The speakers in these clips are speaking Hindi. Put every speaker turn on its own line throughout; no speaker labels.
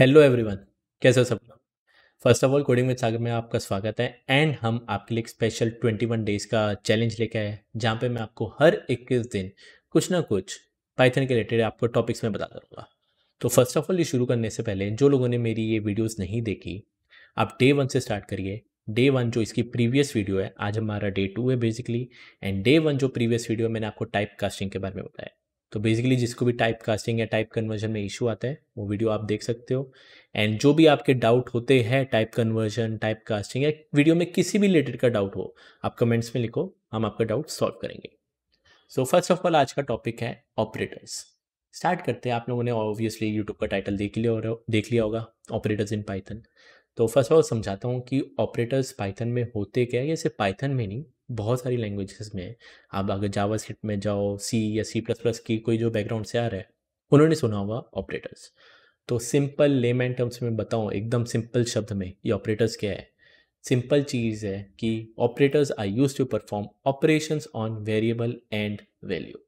हेलो एवरीवन कैसे हो सब लोग first of all coding with Sagar में आपका स्वागत है एंड हम आपके लिए एक स्पेशल 21 डेज का चैलेंज लेके आए जहाँ पे मैं आपको हर 21 दिन कुछ ना कुछ पाइथन के रिलेटेड आपको टॉपिक्स में बता रहूँगा तो फर्स्ट ऑफ ऑल ये शुरू करने से पहले जो लोगों ने मेरी ये वीडियोस नहीं देखी आप डे वन से स्टार्ट करिए डे वन जो इसकी प्रीवियस वीडियो है आज हमारा डे टू है बेसिकली एंड डे वन जो प्रीवियस वीडियो मैंने आपको टाइप कास्टिंग के बारे में बताया तो बेसिकली जिसको भी टाइप कास्टिंग या टाइप कन्वर्जन में इशू आता है वो वीडियो आप देख सकते हो एंड जो भी आपके डाउट होते हैं टाइप कन्वर्जन टाइप कास्टिंग या वीडियो में किसी भी रिलेटेड का डाउट हो आप कमेंट्स में लिखो हम आपका डाउट सॉल्व करेंगे सो फर्स्ट ऑफ ऑल आज का टॉपिक है ऑपरेटर्स स्टार्ट करते हैं आप लोगों ने ऑब्वियसली यूट्यूब का टाइटल देख लिया हो देख लिया होगा ऑपरेटर्स इन पाइथन तो फर्स्ट ऑफ ऑल समझाता हूँ कि ऑपरेटर्स पाइथन में होते क्या है सिर्फ पाइथन में नहीं बहुत सारी लैंग्वेजेस में आप अगर जावा स्क्रिप्ट में जाओ सी या सी प्लस प्लस की कोई जो बैकग्राउंड से आ रहा है उन्होंने सुना होगा ऑपरेटर्स तो सिंपल एंड टर्म्स में बताऊँ एकदम सिंपल शब्द में ये ऑपरेटर्स क्या है सिंपल चीज़ है कि operators are use to perform operations on variable and value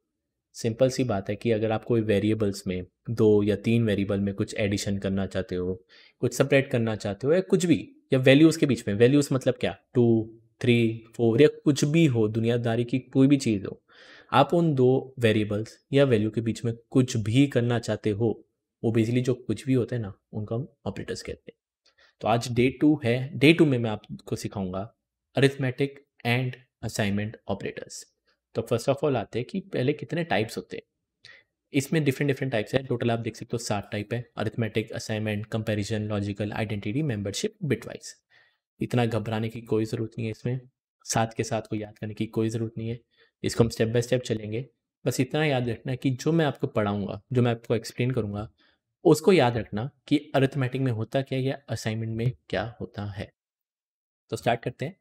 simple सी बात है कि अगर आप कोई वेरिएबल्स में दो या तीन वेरिएबल में कुछ एडिशन करना चाहते हो कुछ सपरेट करना चाहते हो या कुछ भी या वैल्यूज़ के बीच में वैल्यूज़ मतलब क्या टू थ्री फोर या कुछ भी हो दुनियादारी की कोई भी चीज़ हो आप उन दो वेरिएबल्स या वैल्यू के बीच में कुछ भी करना चाहते हो वो बेसिकली जो कुछ भी होते हैं ना उनको हम ऑपरेटर्स कहते हैं तो आज डे टू है डे टू में मैं आपको सिखाऊंगा अरिथमेटिक एंड असाइनमेंट ऑपरेटर्स तो फर्स्ट ऑफ ऑल आते हैं कि पहले कितने टाइप्स होते हैं इसमें डिफरेंट डिफरेंट टाइप्स हैं टोटल आप देख सकते हो सात टाइप है arithmetic assignment comparison logical identity membership bitwise इतना घबराने की कोई ज़रूरत नहीं है इसमें साथ के साथ को याद करने की कोई ज़रूरत नहीं है इसको हम स्टेप बाय स्टेप चलेंगे बस इतना याद रखना कि जो मैं आपको पढ़ाऊँगा जो मैं आपको एक्सप्लेन करूंगा उसको याद रखना कि अरिथमेटिक में होता क्या या असाइनमेंट में क्या होता है तो स्टार्ट करते हैं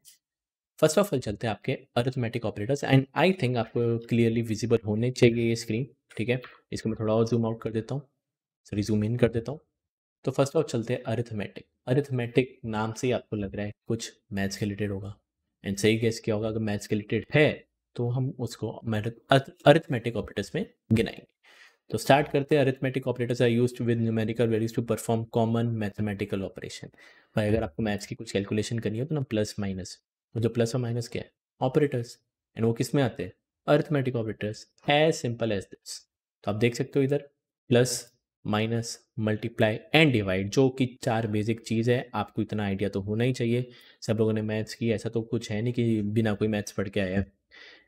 फर्स्ट ऑफ ऑल चलते हैं आपके arithmetic operators and I think आपको क्लियरली विजिबल होने चाहिए ये स्क्रीन ठीक है इसको मैं थोड़ा और जूम आउट कर देता हूँ सॉरी जूम इन कर देता हूँ तो फर्स्ट ऑफ चलते हैं अरिथमेटिक अरिथमेटिक नाम से ही आपको लग रहा है कुछ मैथ्स के रिलेटेड होगा एंड सही गैस क्या होगा अगर मैथ्स के रिलेटेड है तो हम उसको अरिथमेटिक ऑपरेटर्स में गिनाएंगे तो स्टार्ट करते हैं arithmetic operators are use with numerical values to perform common mathematical operation भाई अगर आपको मैथ्स की कुछ कैलकुलेशन करनी हो तो ना प्लस माइनस और जो प्लस और माइनस क्या है ऑपरेटर्स एंड वो किस में आते हैं अर्थमेटिक ऑपरेटर्स है सिंपल एज दिस तो आप देख सकते हो इधर plus minus multiply and divide जो कि चार बेसिक चीज़ है आपको इतना आइडिया तो होना ही चाहिए सब लोगों ने मैथ्स की ऐसा तो कुछ है नहीं कि बिना कोई मैथ्स पढ़ के आया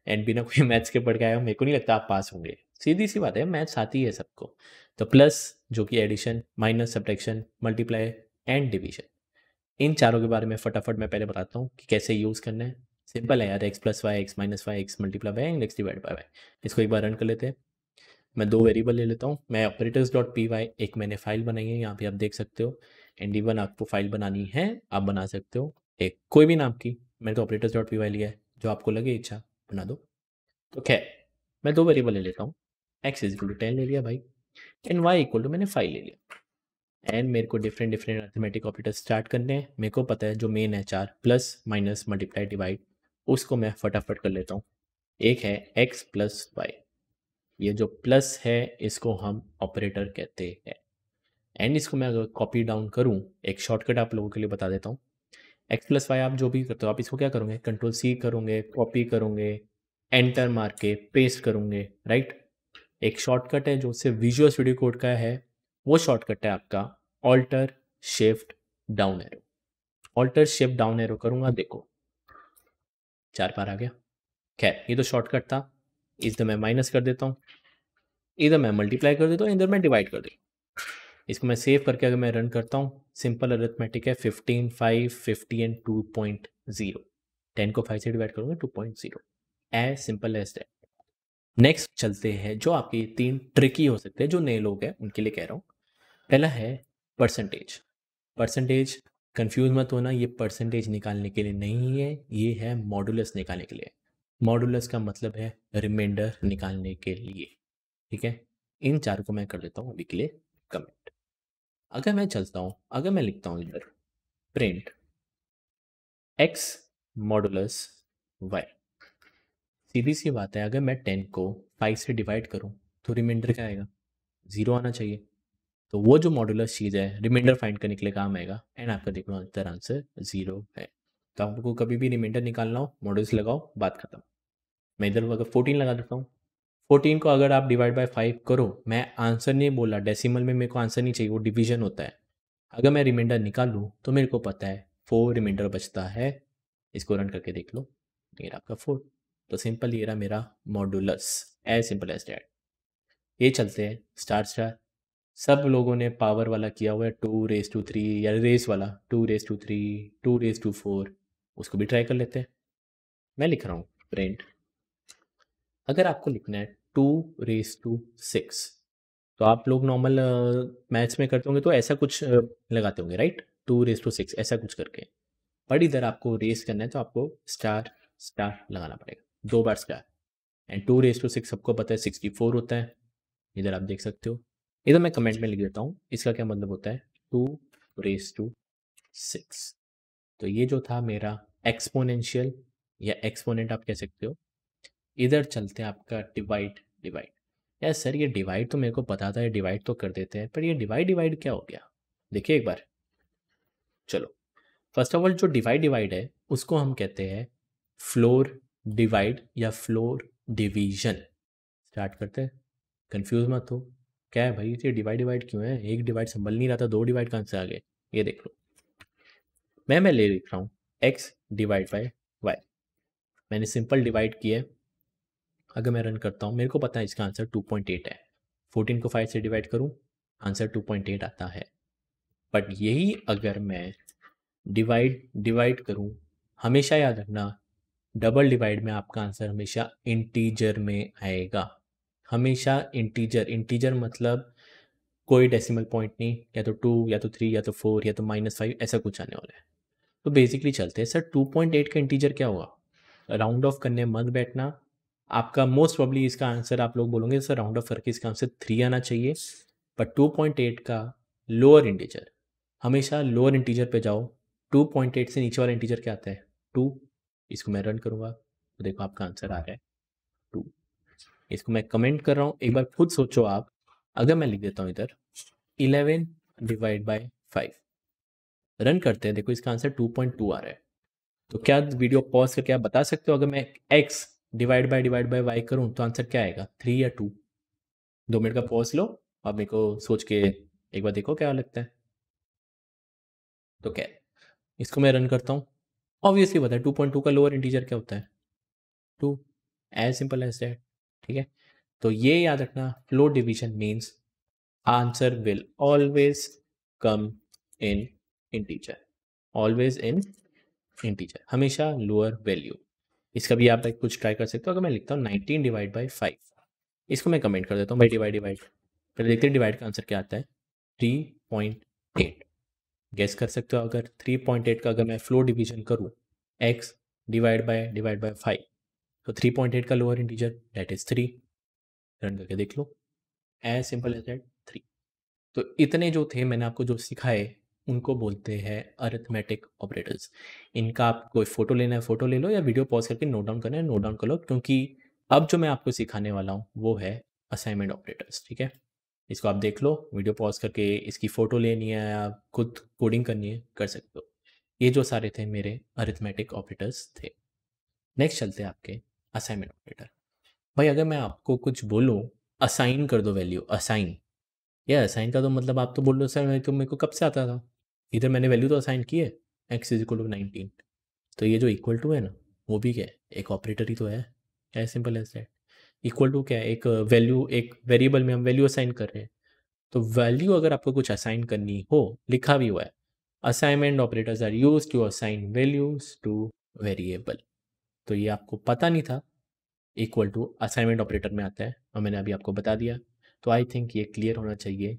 एंड बिना कोई मैथ्स के पढ़ के आया मेरे को नहीं लगता आप पास होंगे सीधी सी बात है मैथ्स आती है सबको तो प्लस जो कि addition minus subtraction multiply and division इन चारों के बारे में फटाफट मैं पहले बताता हूँ कि कैसे यूज़ करना है सिंपल है यार x plus y x minus y x multiply by and x divide by y इसको एक बार रन कर लेते हैं मैं दो वेरिएबल ले लेता हूँ मैं ऑपरेटर्स डॉट पी वाई एक मैंने फाइल बनाई है यहाँ पे आप देख सकते हो एन डी वन आपको फाइल बनानी है आप बना सकते हो एक कोई भी नाम की मैंने तो ऑपरेटर्स डॉट पी वाई लिया है जो आपको लगे इच्छा बना दो तो खैर मैं दो वेरिएबल ले लेता हूँ x is equal to ten ले लिया भाई एंड वाई इक्वल टू मैंने फाइव ले लिया एंड मेरे को different different arithmetic operator start करने हैं मेरे को पता है जो मेन है चार प्लस माइनस मल्टीप्लाई डिवाइड उसको मैं फटाफट कर लेता हूँ एक है एक्स प्लस वाई ये जो प्लस है इसको हम ऑपरेटर कहते हैं एंड इसको मैं अगर कॉपी डाउन करूँ एक शॉर्टकट आप लोगों के लिए बता देता हूँ एक्स प्लस वाई आप जो भी करते हो आप इसको क्या करोगे कंट्रोल सी करोगे कॉपी करोगे एंटर मार के पेस्ट करोगे राइट एक शॉर्टकट है जो सिर्फ विजुअल स्टूडियो कोड का है वो शॉर्टकट है आपका alter shift down arrow alter shift down arrow करूंगा देखो चार बार आ गया खैर ये तो शॉर्टकट था इधर मैं माइनस कर देता हूँ इधर मैं मल्टीप्लाई कर देता हूँ इधर मैं डिवाइड कर देता हूँ इसको मैं सेव करके अगर मैं रन करता हूँ सिंपल अरेथमेटिक है fifteen five fifty and two point zero ten को फाइव से डिवाइड करूंगा two point zero as simple as that next चलते हैं जो आपके तीन ट्रिकी हो सकते हैं जो नए लोग हैं उनके लिए कह रहा हूँ पहला है परसेंटेज परसेंटेज कंफ्यूज मत होना ये परसेंटेज निकालने के लिए नहीं है ये है मॉडुलस निकालने के लिए मॉडुलस का मतलब है रिमाइंडर निकालने के लिए ठीक है इन चार को मैं कर देता हूँ अभी के लिए कमेंट अगर मैं चलता हूँ अगर मैं लिखता हूँ इधर प्रिंट एक्स मॉडुलस वाई सीधी सी बात है अगर मैं टेन को फाइव से डिवाइड करूँ तो रिमाइंडर क्या आएगा ज़ीरो आना चाहिए तो वो जो मॉड्यूलर चीज़ है रिमाइंडर फाइंड करने के लिए काम आएगा एंड आपका देख लो आंसर आंसर जीरो है तो आपको कभी भी रिमाइंडर निकालना हो मॉडल्स लगाओ बात खत्म मैं इधर अगर फोर्टीन लगा देता हूँ फोर्टीन को अगर आप डिवाइड बाय फाइव करो मैं आंसर नहीं बोला डेसिमल में मेरे को आंसर नहीं चाहिए वो डिवीजन होता है अगर मैं रिमाइंडर निकालूँ तो मेरे को पता है फोर रिमाइंडर बचता है इसको रन करके देख लो ये रहा आपका फोर तो सिंपल ये रहा मेरा modulus as simple as that ये चलते हैं स्टार स्टार सब लोगों ने पावर वाला किया हुआ है टू रेस टू थ्री या रेस वाला two raise two three two raise two four उसको भी ट्राई कर लेते हैं मैं लिख रहा हूँ प्रिंट अगर आपको लिखना है टू रेस टू सिक्स तो आप लोग नॉर्मल मैथ्स में करते होंगे तो ऐसा कुछ लगाते होंगे right two raise two six ऐसा कुछ करके बट इधर आपको रेस करना है तो आपको स्टार स्टार लगाना पड़ेगा दो बार star and two raise two six सबको पता है सिक्सटी फोर होता है इधर आप देख सकते हो इधर मैं कमेंट में लिख देता हूँ इसका क्या मतलब होता है टू रेस टू सिक्स तो ये जो था मेरा एक्सपोनेंशियल या एक्सपोनेंट आप कह सकते हो इधर चलते हैं आपका डिवाइड डिवाइड यार सर ये डिवाइड तो मेरे को पता था ये डिवाइड तो कर देते हैं पर ये डिवाइड डिवाइड क्या हो गया देखिए एक बार चलो फर्स्ट ऑफ ऑल जो डिवाइड डिवाइड है उसको हम कहते हैं फ्लोर डिवाइड या फ्लोर डिवीजन स्टार्ट करते हैं कंफ्यूज मत हो क्या है भाई ये डिवाइड डिवाइड क्यों है एक डिवाइड संभल नहीं रहा था दो डिवाइड कहाँ से आ गए ये देख लो मैं मैं ले लिख रहा हूँ एक्स डिवाइड बाई वाई मैंने सिंपल डिवाइड किया अगर मैं रन करता हूँ मेरे को पता है इसका आंसर टू पॉइंट एट है फोर्टीन को फाइव से डिवाइड करूँ आंसर टू पॉइंट एट आता है बट यही अगर मैं डिवाइड डिवाइड करूँ हमेशा याद रखना डबल डिवाइड में आपका आंसर हमेशा इंटीजर में आएगा हमेशा इंटीजर इंटीजर मतलब कोई डेसिमल पॉइंट नहीं या तो टू या तो थ्री या तो फोर या तो माइनस फाइव ऐसा कुछ आने वाला है तो बेसिकली चलते हैं सर टू पॉइंट एट का इंटीजर क्या हुआ राउंड ऑफ करने मत बैठना आपका मोस्ट प्रॉब्ली इसका आंसर आप लोग बोलोगे सर राउंड ऑफ करके इसका आंसर थ्री आना चाहिए पर टू पॉइंट एट का लोअर इंटीजर हमेशा लोअर इंटीजर पे जाओ टू पॉइंट एट से नीचे वाला इंटीजर क्या आता है टू इसको मैं रन करूँगा तो देखो आपका आंसर आ हाँ। रहा है इसको मैं कमेंट कर रहा हूँ एक बार खुद सोचो आप अगर मैं लिख देता हूँ इधर eleven divide by five run करते हैं देखो इसका आंसर टू पॉइंट टू आ रहा है तो क्या वीडियो पॉज करके आप बता सकते हो अगर मैं x divide by divide by y करूँ तो आंसर क्या आएगा थ्री या टू दो मिनट का पॉज लो आप मेरे को सोच के एक बार देखो क्या लगता है तो क्या इसको मैं रन करता हूँ ऑब्वियसली बताए टू पॉइंट टू का लोअर इंटीजर क्या होता है two as simple as that ठीक है तो ये याद रखना floor division means answer will always come in integer always in integer हमेशा लोअर वैल्यू इसका भी आप कुछ ट्राई कर सकते हो अगर मैं लिखता हूँ नाइनटीन डिवाइड बाई फाइव इसको मैं कमेंट कर देता हूँ भाई डिवाइड डिवाइड पहले देखते हैं डिवाइड का आंसर क्या आता है थ्री पॉइंट एट गैस कर सकते हो अगर थ्री पॉइंट एट का अगर मैं फ्लो डिवीजन करूँ x divide by divide by five तो थ्री पॉइंट एट का lower integer that is three run करके देख लो as simple as that three तो इतने जो थे मैंने आपको जो सिखाए उनको बोलते हैं अरिथमेटिक ऑपरेटर्स इनका आप कोई फोटो लेना है फोटो ले लो या वीडियो पॉज करके नोट डाउन करना है नोट डाउन कर लो क्योंकि अब जो मैं आपको सिखाने वाला हूँ वो है असाइनमेंट ऑपरेटर्स ठीक है इसको आप देख लो वीडियो पॉज करके इसकी फ़ोटो लेनी है या खुद कोडिंग करनी है कर सकते हो ये जो सारे थे मेरे अरिथमेटिक ऑपरेटर्स थे नेक्स्ट चलते हैं आपके असाइनमेंट ऑपरेटर भाई अगर मैं आपको कुछ बोलूँ असाइन कर दो वैल्यू असाइन या असाइन का तो मतलब आप तो बोल दो सर मैं तो मेरे को कब से आता था इधर मैंने वैल्यू तो असाइन की है x is equal to nineteen तो ये जो इक्वल टू है ना वो भी क्या है एक ऑपरेटर ही तो है क्या simple as that equal to क्या है एक वैल्यू एक वेरिएबल में हम वैल्यू असाइन कर रहे हैं तो वैल्यू अगर आपको कुछ असाइन करनी हो लिखा भी हुआ है assignment operators are use to assign values to variable तो ये आपको पता नहीं था इक्वल टू असाइनमेंट ऑपरेटर में आता है और मैंने अभी आपको बता दिया तो आई थिंक ये क्लियर होना चाहिए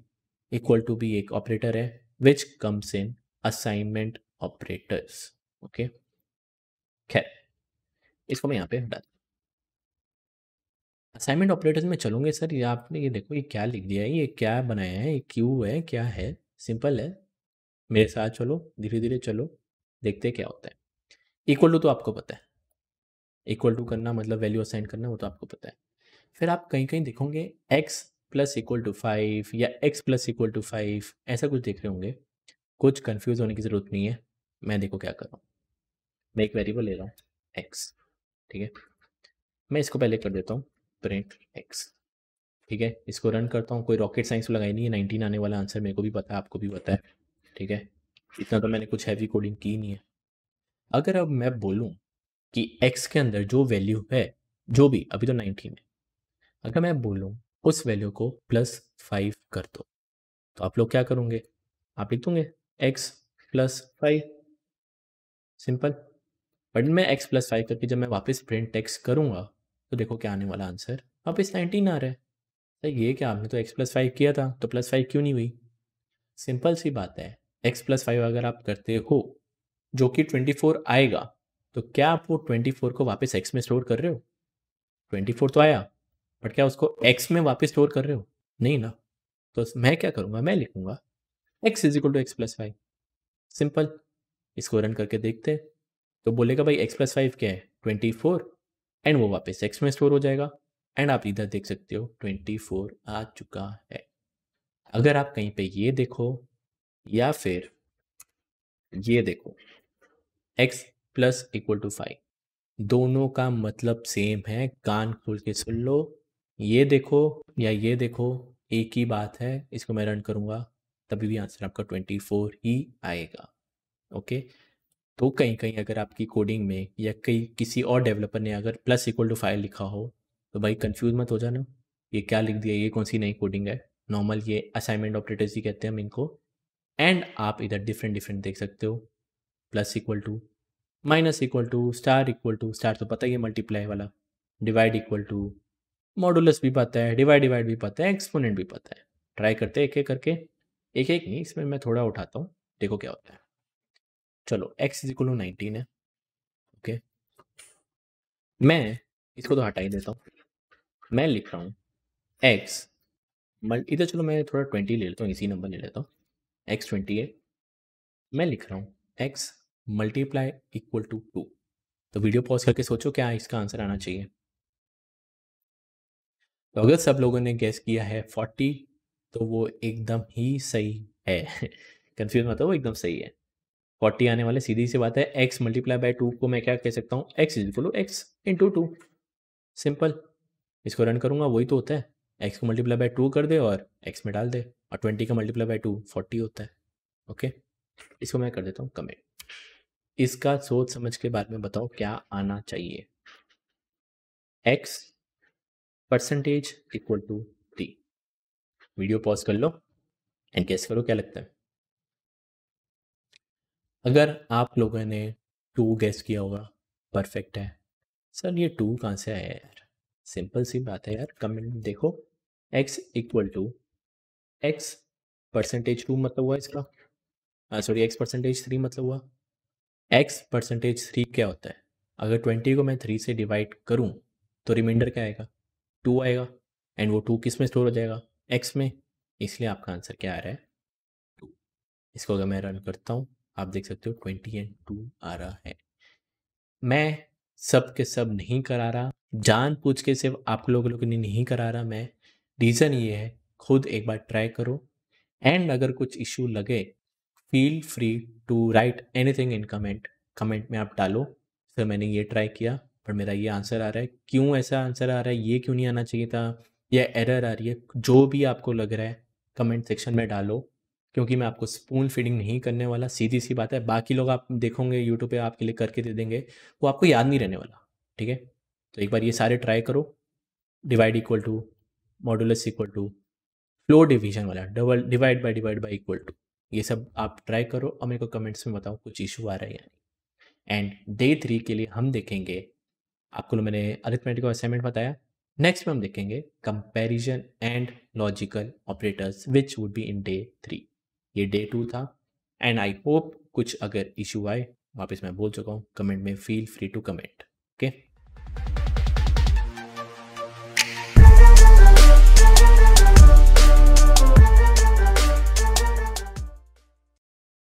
इक्वल टू भी एक ऑपरेटर है which comes in assignment operators okay खैर इसको मैं यहाँ पे हटा असाइनमेंट ऑपरेटर्स में चलूंगे सर ये आपने ये देखो ये क्या लिख दिया है ये क्या बनाया है ये क्यू है क्या है सिंपल है मेरे साथ चलो धीरे धीरे चलो देखते क्या होता है इक्वल टू तो आपको पता है इक्वल टू करना मतलब वैल्यू असाइन करना वो तो आपको पता है फिर आप कहीं कहीं देखोगे x plus equal to five या x plus equal to five ऐसा कुछ देख रहे होंगे कुछ कन्फ्यूज़ होने की ज़रूरत नहीं है मैं देखो क्या कर रहा हूँ मैं एक वेरिएबल ले रहा हूँ एक्स ठीक है मैं इसको पहले कर देता हूँ प्रिंट एक्स ठीक है इसको रन करता हूँ कोई रॉकेट साइंस लगाई नहीं है नाइनटीन आने वाला आंसर मेरे को भी पता है आपको भी पता है ठीक है इतना तो मैंने कुछ हैवी कोडिंग की नहीं है अगर अब मैं बोलूँ कि x के अंदर जो वैल्यू है जो भी अभी तो 19 है अगर मैं बोलूँ उस वैल्यू को प्लस फाइव कर दो तो आप लोग क्या करोगे आप लिख दूंगे x plus five simple but मैं x प्लस फाइव करके जब मैं वापस प्रिंट टेक्स करूंगा तो देखो क्या आने वाला आंसर वापस नाइनटीन आ रहा है तो ये क्या आपने तो x प्लस फाइव किया था तो प्लस फाइव क्यों नहीं हुई सिंपल सी बात है x प्लस फाइव अगर आप करते हो जो कि ट्वेंटी फोर आएगा तो क्या आप वो ट्वेंटी फोर को वापस एक्स में स्टोर कर रहे हो ट्वेंटी फोर तो आया बट क्या उसको एक्स में वापस स्टोर कर रहे हो नहीं ना तो मैं क्या करूँगा मैं लिखूँगा x is equal to x plus five simple इसको रन करके देखते तो बोलेगा भाई एक्स प्लस फाइव क्या है ट्वेंटी फोर एंड वो वापस एक्स में स्टोर हो जाएगा एंड आप इधर देख सकते हो ट्वेंटी फोर आ चुका है अगर आप कहीं पे ये देखो या फिर ये देखो x plus equal to five दोनों का मतलब सेम है कान खोल के सुन लो ये देखो या ये देखो एक ही बात है इसको मैं रन करूँगा तभी भी आंसर आपका ट्वेंटी फोर ही आएगा ओके तो कहीं कहीं अगर आपकी कोडिंग में या कहीं किसी और डेवलपर ने अगर प्लस इक्वल टू फाइव लिखा हो तो भाई कंफ्यूज मत हो जाना ये क्या लिख दिया ये कौन सी नई कोडिंग है नॉर्मल ये असाइनमेंट ऑपरेटर्स ही कहते हैं हम इनको एंड आप इधर डिफरेंट डिफरेंट देख सकते हो plus equal to minus equal to star equal to star तो पता ही है मल्टीप्लाई वाला डिवाइड इक्वल टू मॉडुलस भी पता है डिवाइड डिवाइड भी पता है एक्सपोनेंट भी पता है ट्राई करते हैं एक एक करके एक एक नहीं इसमें मैं थोड़ा उठाता हूँ देखो क्या होता है चलो x is equal to nineteen है ओके मैं इसको तो हटा ही देता हूँ मैं लिख रहा हूँ एक्स मल्टी इधर चलो मैं थोड़ा ट्वेंटी ले लेता हूँ इसी नंबर ले लेता हूँ एक्स ट्वेंटी है मैं लिख रहा हूँ x multiply equal to two तो वीडियो पॉज करके सोचो क्या इसका आंसर आना चाहिए तो अगर सब लोगों ने गैस किया है फोर्टी तो वो एकदम ही सही है कंफ्यूज मत हो वो एकदम सही है फोर्टी आने वाले सीधी सी बात है एक्स मल्टीप्लाई बाई टू को मैं क्या कह सकता हूँ x is equal x into two simple इसको रन करूंगा वही तो होता है एक्स को मल्टीप्लाई बाई टू कर दे और एक्स में डाल दे और ट्वेंटी का मल्टीप्लाई बाई टू फोर्टी होता है ओके इसको मैं कर देता हूँ कमेंट इसका सोच समझ के बारे में बताओ क्या आना चाहिए x percentage equal to T video pause कर लो एंड कैस करो क्या लगता है अगर आप लोगों ने टू गैस किया होगा परफेक्ट है सर ये टू कहाँ से आया यार सिंपल सी बात है यार कमेंट में देखो x equal to x percentage two मतलब हुआ इसका सॉरी एक्स परसेंटेज थ्री मतलब हुआ एक्स परसेंटेज थ्री क्या होता है अगर ट्वेंटी को मैं थ्री से डिवाइड करूँ तो रिमाइंडर क्या आएगा टू आएगा एंड वो टू किस में स्टोर हो जाएगा एक्स में इसलिए आपका आंसर क्या आ रहा है टू इसको अगर मैं रन करता हूँ आप देख सकते हो ट्वेंटी एंड टू आ रहा है मैं सब के सब नहीं करा रहा जान पूछ के सिर्फ आप लोग ने नहीं करा रहा मैं रीज़न ये है खुद एक बार ट्राई करो एंड अगर कुछ इशू लगे feel free to write anything in comment comment में आप डालो सर मैंने ये ट्राई किया पर मेरा ये आंसर आ रहा है क्यों ऐसा आंसर आ रहा है ये क्यों नहीं आना चाहिए था या एरर आ रही है जो भी आपको लग रहा है कमेंट सेक्शन में डालो क्योंकि मैं आपको स्पून फीडिंग नहीं करने वाला सीधी सी बात है बाकी लोग आप देखोगे यूट्यूब पे आपके लिए करके दे देंगे वो आपको याद नहीं रहने वाला ठीक है तो एक बार ये सारे ट्राई करो divide equal to modulus equal to floor division वाला double divide by divide by equal to ये सब आप ट्राई करो और मेरे को कमेंट्स में बताओ कुछ इशू आ रहा है या नहीं एंड डे थ्री के लिए हम देखेंगे आपको मैंने अरिथमेटिकल असाइनमेंट बताया नेक्स्ट में हम देखेंगे comparison and logical operators which would be in day three ये डे टू था एंड आई होप कुछ अगर इशू आए वापस मैं बोल चुका हूँ कमेंट में फील फ्री टू कमेंट